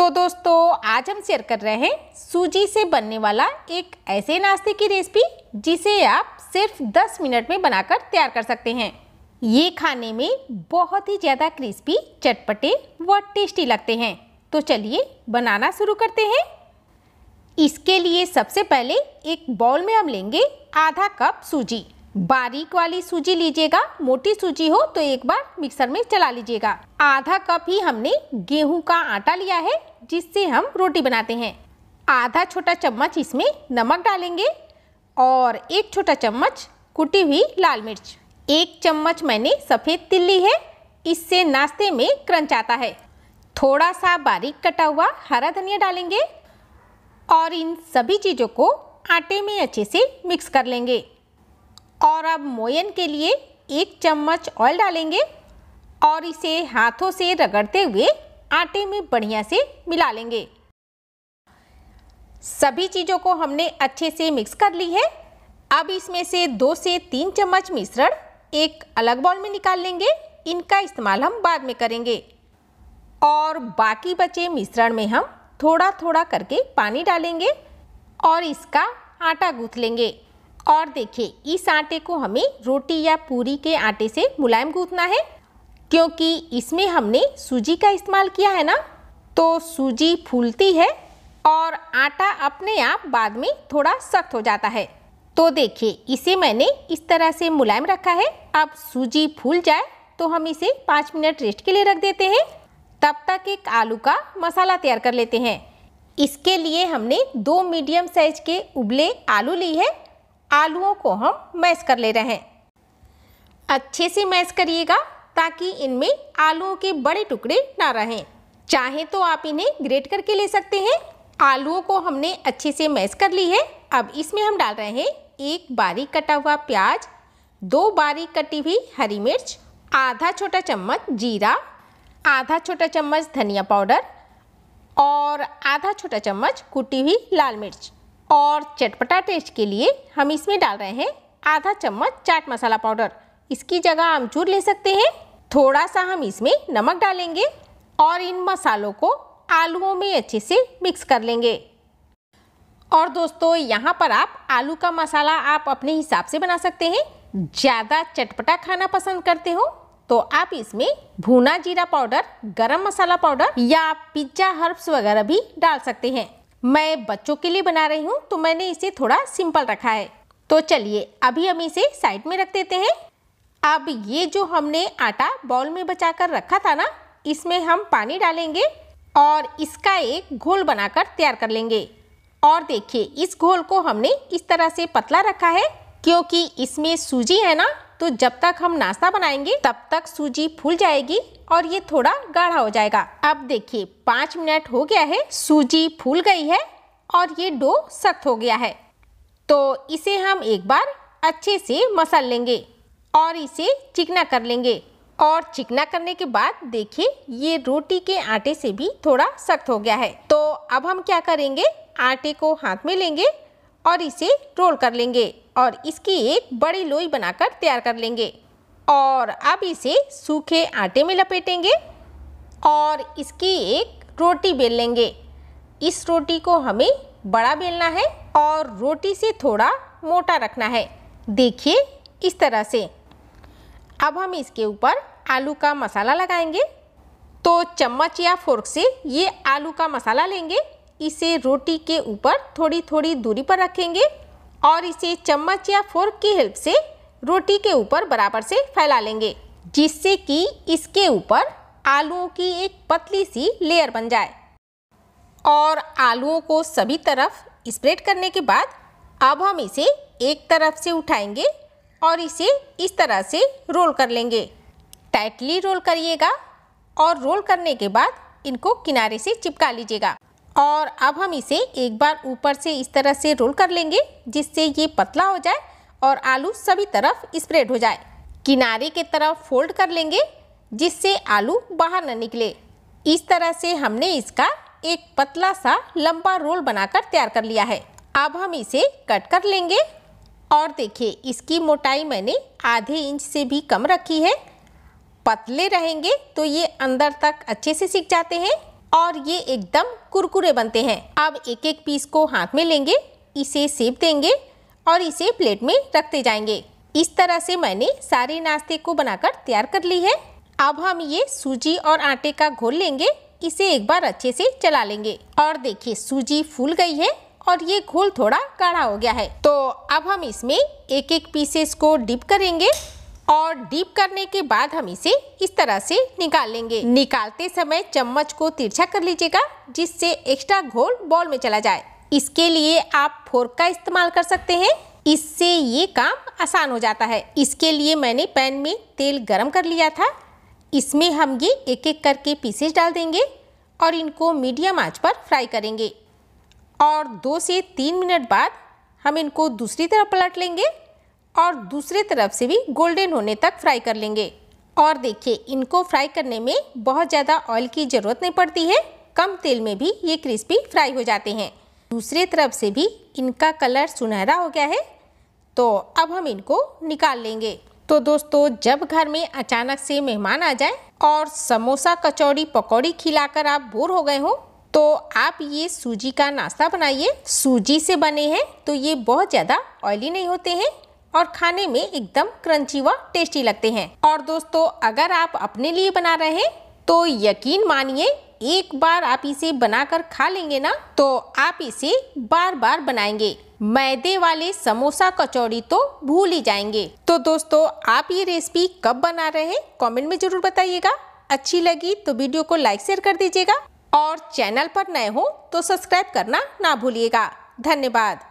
तो दोस्तों आज हम शेयर कर रहे हैं सूजी से बनने वाला एक ऐसे नाश्ते की रेसिपी जिसे आप सिर्फ 10 मिनट में बनाकर तैयार कर सकते हैं ये खाने में बहुत ही ज़्यादा क्रिस्पी चटपटे व टेस्टी लगते हैं तो चलिए बनाना शुरू करते हैं इसके लिए सबसे पहले एक बाउल में हम लेंगे आधा कप सूजी बारीक वाली सूजी लीजिएगा मोटी सूजी हो तो एक बार मिक्सर में चला लीजिएगा आधा कप ही हमने गेहूं का आटा लिया है जिससे हम रोटी बनाते हैं आधा छोटा चम्मच इसमें नमक डालेंगे और एक छोटा चम्मच कुटी हुई लाल मिर्च एक चम्मच मैंने सफ़ेद तिल ली है इससे नाश्ते में क्रंच आता है थोड़ा सा बारीक कटा हुआ हरा धनिया डालेंगे और इन सभी चीज़ों को आटे में अच्छे से मिक्स कर लेंगे और अब मोयन के लिए एक चम्मच ऑयल डालेंगे और इसे हाथों से रगड़ते हुए आटे में बढ़िया से मिला लेंगे सभी चीज़ों को हमने अच्छे से मिक्स कर ली है अब इसमें से दो से तीन चम्मच मिश्रण एक अलग बाउल में निकाल लेंगे इनका इस्तेमाल हम बाद में करेंगे और बाकी बचे मिश्रण में हम थोड़ा थोड़ा करके पानी डालेंगे और इसका आटा गूँथ लेंगे और देखिए इस आटे को हमें रोटी या पूरी के आटे से मुलायम गूंथना है क्योंकि इसमें हमने सूजी का इस्तेमाल किया है ना तो सूजी फूलती है और आटा अपने आप बाद में थोड़ा सख्त हो जाता है तो देखिए इसे मैंने इस तरह से मुलायम रखा है अब सूजी फूल जाए तो हम इसे पाँच मिनट रेस्ट के लिए रख देते हैं तब तक एक आलू का मसाला तैयार कर लेते हैं इसके लिए हमने दो मीडियम साइज के उबले आलू ली है आलूओं को हम मैश कर ले रहे हैं अच्छे से मैश करिएगा ताकि इनमें आलूओं के बड़े टुकड़े ना रहें चाहे तो आप इन्हें ग्रेट करके ले सकते हैं आलूओं को हमने अच्छे से मैश कर ली है अब इसमें हम डाल रहे हैं एक बारीक कटा हुआ प्याज दो बारीक कटी हुई हरी मिर्च आधा छोटा चम्मच जीरा आधा छोटा चम्मच धनिया पाउडर और आधा छोटा चम्मच कुटी हुई लाल मिर्च और चटपटा टेस्ट के लिए हम इसमें डाल रहे हैं आधा चम्मच चाट मसाला पाउडर इसकी जगह आमचूर ले सकते हैं थोड़ा सा हम इसमें नमक डालेंगे और इन मसालों को आलूओं में अच्छे से मिक्स कर लेंगे और दोस्तों यहाँ पर आप आलू का मसाला आप अपने हिसाब से बना सकते हैं ज़्यादा चटपटा खाना पसंद करते हो तो आप इसमें भुना जीरा पाउडर गरम मसाला पाउडर या पिज्ज़ा हर्ब्स वगैरह भी डाल सकते हैं मैं बच्चों के लिए बना रही हूँ तो मैंने इसे थोड़ा सिंपल रखा है तो चलिए अभी हम इसे साइड में रख देते हैं अब ये जो हमने आटा बॉल में बचा कर रखा था ना इसमें हम पानी डालेंगे और इसका एक घोल बनाकर तैयार कर लेंगे और देखिए इस घोल को हमने इस तरह से पतला रखा है क्योंकि इसमें सूजी है ना तो जब तक हम नाश्ता बनाएंगे तब तक सूजी फूल जाएगी और ये थोड़ा गाढ़ा हो जाएगा अब देखिए पाँच मिनट हो गया है सूजी फूल गई है और ये डो सख्त हो गया है तो इसे हम एक बार अच्छे से मसल लेंगे और इसे चिकना कर लेंगे और चिकना करने के बाद देखिए ये रोटी के आटे से भी थोड़ा सख्त हो गया है तो अब हम क्या करेंगे आटे को हाथ में लेंगे और इसे रोल कर लेंगे और इसकी एक बड़ी लोई बनाकर तैयार कर लेंगे और अब इसे सूखे आटे में लपेटेंगे और इसकी एक रोटी बेल लेंगे इस रोटी को हमें बड़ा बेलना है और रोटी से थोड़ा मोटा रखना है देखिए इस तरह से अब हम इसके ऊपर आलू का मसाला लगाएंगे तो चम्मच या फोर्क से ये आलू का मसाला लेंगे इसे रोटी के ऊपर थोड़ी थोड़ी दूरी पर रखेंगे और इसे चम्मच या फोर्क की हेल्प से रोटी के ऊपर बराबर से फैला लेंगे जिससे कि इसके ऊपर आलूओं की एक पतली सी लेयर बन जाए और आलूओं को सभी तरफ स्प्रेड करने के बाद अब हम इसे एक तरफ से उठाएंगे और इसे इस तरह से रोल कर लेंगे टाइटली रोल करिएगा और रोल करने के बाद इनको किनारे से चिपका लीजिएगा और अब हम इसे एक बार ऊपर से इस तरह से रोल कर लेंगे जिससे ये पतला हो जाए और आलू सभी तरफ स्प्रेड हो जाए किनारे के तरफ फोल्ड कर लेंगे जिससे आलू बाहर न निकले इस तरह से हमने इसका एक पतला सा लंबा रोल बनाकर तैयार कर लिया है अब हम इसे कट कर लेंगे और देखिए इसकी मोटाई मैंने आधे इंच से भी कम रखी है पतले रहेंगे तो ये अंदर तक अच्छे से सीख जाते हैं और ये एकदम कुरकुरे बनते हैं अब एक एक पीस को हाथ में लेंगे इसे सेब देंगे और इसे प्लेट में रखते जाएंगे इस तरह से मैंने सारे नाश्ते को बनाकर तैयार कर ली है अब हम ये सूजी और आटे का घोल लेंगे इसे एक बार अच्छे से चला लेंगे और देखिए सूजी फूल गई है और ये घोल थोड़ा गाढ़ा हो गया है तो अब हम इसमें एक एक पीसेस को डिप करेंगे और डीप करने के बाद हम इसे इस तरह से निकाल लेंगे निकालते समय चम्मच को तिरछा कर लीजिएगा जिससे एक्स्ट्रा घोल बॉल में चला जाए इसके लिए आप फोर्क का इस्तेमाल कर सकते हैं इससे ये काम आसान हो जाता है इसके लिए मैंने पैन में तेल गरम कर लिया था इसमें हम ये एक एक करके पीसेस डाल देंगे और इनको मीडियम आंच पर फ्राई करेंगे और दो से तीन मिनट बाद हम इनको दूसरी तरफ पलट लेंगे और दूसरे तरफ से भी गोल्डन होने तक फ्राई कर लेंगे और देखिए इनको फ्राई करने में बहुत ज़्यादा ऑयल की ज़रूरत नहीं पड़ती है कम तेल में भी ये क्रिस्पी फ्राई हो जाते हैं दूसरे तरफ से भी इनका कलर सुनहरा हो गया है तो अब हम इनको निकाल लेंगे तो दोस्तों जब घर में अचानक से मेहमान आ जाए और समोसा कचौड़ी पकौड़ी खिलाकर आप बोर हो गए हो तो आप ये सूजी का नाश्ता बनाइए सूजी से बने हैं तो ये बहुत ज़्यादा ऑयली नहीं होते हैं और खाने में एकदम क्रंची व टेस्टी लगते हैं और दोस्तों अगर आप अपने लिए बना रहे हैं तो यकीन मानिए एक बार आप इसे बनाकर खा लेंगे ना तो आप इसे बार बार बनाएंगे मैदे वाले समोसा कचौड़ी तो भूल ही जाएंगे तो दोस्तों आप ये रेसिपी कब बना रहे हैं कमेंट में ज़रूर बताइएगा अच्छी लगी तो वीडियो को लाइक शेयर कर दीजिएगा और चैनल पर नए हो तो सब्सक्राइब करना ना भूलिएगा धन्यवाद